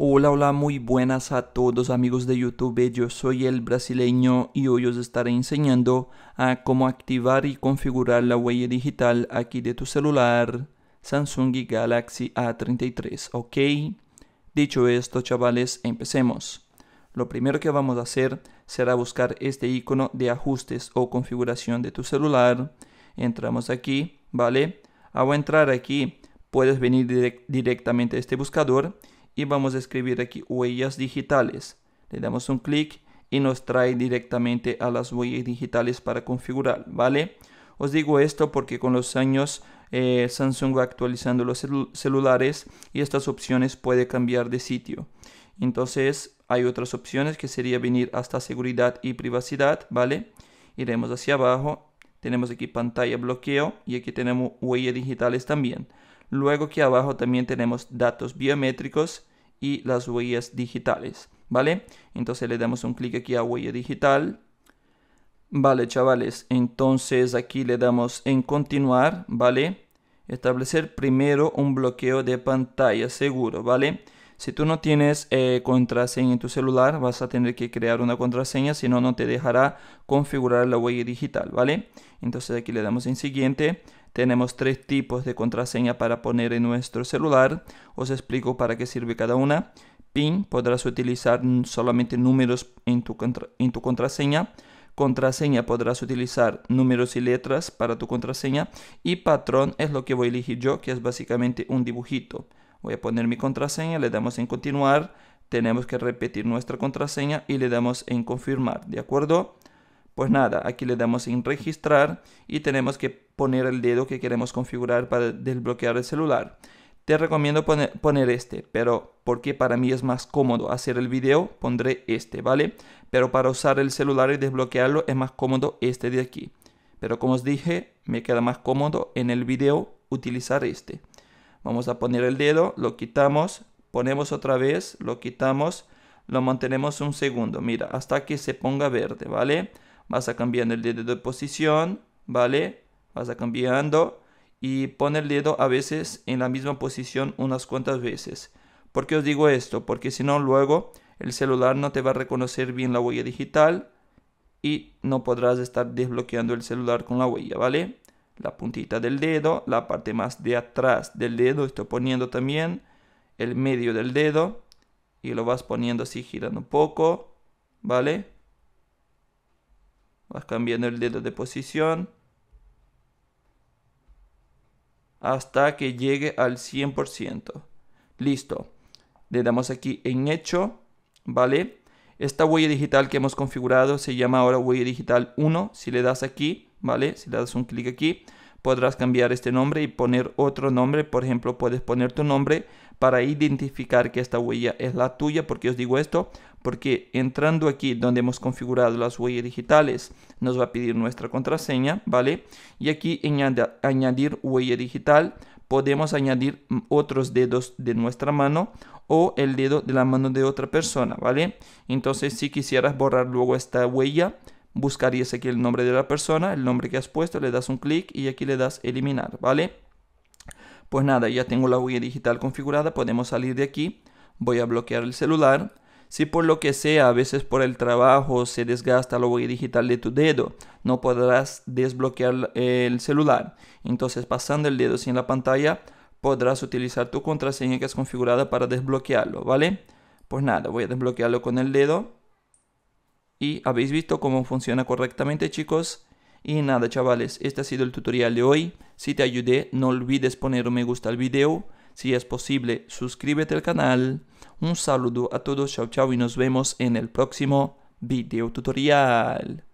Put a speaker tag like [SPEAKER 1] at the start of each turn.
[SPEAKER 1] Hola, hola, muy buenas a todos amigos de YouTube, yo soy el brasileño y hoy os estaré enseñando a cómo activar y configurar la huella digital aquí de tu celular Samsung Galaxy A33, ¿ok? Dicho esto, chavales, empecemos. Lo primero que vamos a hacer será buscar este icono de ajustes o configuración de tu celular. Entramos aquí, ¿vale? Al ah, entrar aquí, puedes venir directamente a este buscador y vamos a escribir aquí huellas digitales. Le damos un clic y nos trae directamente a las huellas digitales para configurar, ¿vale? Os digo esto porque con los años eh, Samsung va actualizando los celulares y estas opciones puede cambiar de sitio. Entonces hay otras opciones que sería venir hasta seguridad y privacidad, ¿vale? Iremos hacia abajo, tenemos aquí pantalla bloqueo y aquí tenemos huellas digitales también. Luego aquí abajo también tenemos datos biométricos y las huellas digitales, ¿vale? Entonces le damos un clic aquí a huella digital. Vale, chavales, entonces aquí le damos en continuar, ¿vale? Establecer primero un bloqueo de pantalla seguro, ¿vale? Si tú no tienes eh, contraseña en tu celular, vas a tener que crear una contraseña, si no, no te dejará configurar la huella digital, ¿vale? Entonces aquí le damos en siguiente. Tenemos tres tipos de contraseña para poner en nuestro celular. Os explico para qué sirve cada una. PIN, podrás utilizar solamente números en tu contraseña contraseña podrás utilizar números y letras para tu contraseña y patrón es lo que voy a elegir yo que es básicamente un dibujito Voy a poner mi contraseña, le damos en continuar, tenemos que repetir nuestra contraseña y le damos en confirmar, ¿de acuerdo? Pues nada, aquí le damos en registrar y tenemos que poner el dedo que queremos configurar para desbloquear el celular. Te recomiendo poner, este, pero porque para mí es más cómodo hacer el video, pondré este, ¿vale? Pero para usar el celular y desbloquearlo es más cómodo este de aquí. Pero como os dije, me queda más cómodo en el video utilizar este. Vamos a poner el dedo, lo quitamos, ponemos otra vez, lo quitamos, lo mantenemos un segundo, mira, hasta que se ponga verde, ¿vale? Vas a cambiar el dedo de posición, ¿vale? Vas a cambiando y pone el dedo a veces en la misma posición unas cuantas veces. ¿Por qué os digo esto? Porque si no, luego el celular no te va a reconocer bien la huella digital y no podrás estar desbloqueando el celular con la huella, ¿vale? la puntita del dedo, la parte más de atrás del dedo, estoy poniendo también el medio del dedo y lo vas poniendo así girando un poco, ¿vale? Vas cambiando el dedo de posición hasta que llegue al 100%. Listo. Le damos aquí en hecho, ¿vale? Esta huella digital que hemos configurado se llama ahora huella digital 1. Si le das aquí, ¿vale? Si le das un clic aquí, podrás cambiar este nombre y poner otro nombre. Por ejemplo, puedes poner tu nombre para identificar que esta huella es la tuya. porque os digo esto? porque entrando aquí donde hemos configurado las huellas digitales, nos va a pedir nuestra contraseña, ¿vale? Y aquí en añadir huella digital, podemos añadir otros dedos de nuestra mano o el dedo de la mano de otra persona, ¿vale? Entonces, si quisieras borrar luego esta huella, buscarías aquí el nombre de la persona, el nombre que has puesto, le das un clic y aquí le das eliminar, ¿vale? Pues nada, ya tengo la huella digital configurada, podemos salir de aquí. Voy a bloquear el celular si por lo que sea, a veces por el trabajo, se desgasta el huella digital de tu dedo, no podrás desbloquear el celular. Entonces, pasando el dedo sin la pantalla, podrás utilizar tu contraseña que es configurada para desbloquearlo, ¿vale? Pues nada, voy a desbloquearlo con el dedo. Y habéis visto cómo funciona correctamente, chicos. Y nada, chavales, este ha sido el tutorial de hoy. Si te ayudé, no olvides poner un me gusta al video si es posible, suscríbete al canal. Un saludo a todos, chao chao y nos vemos en el próximo video tutorial.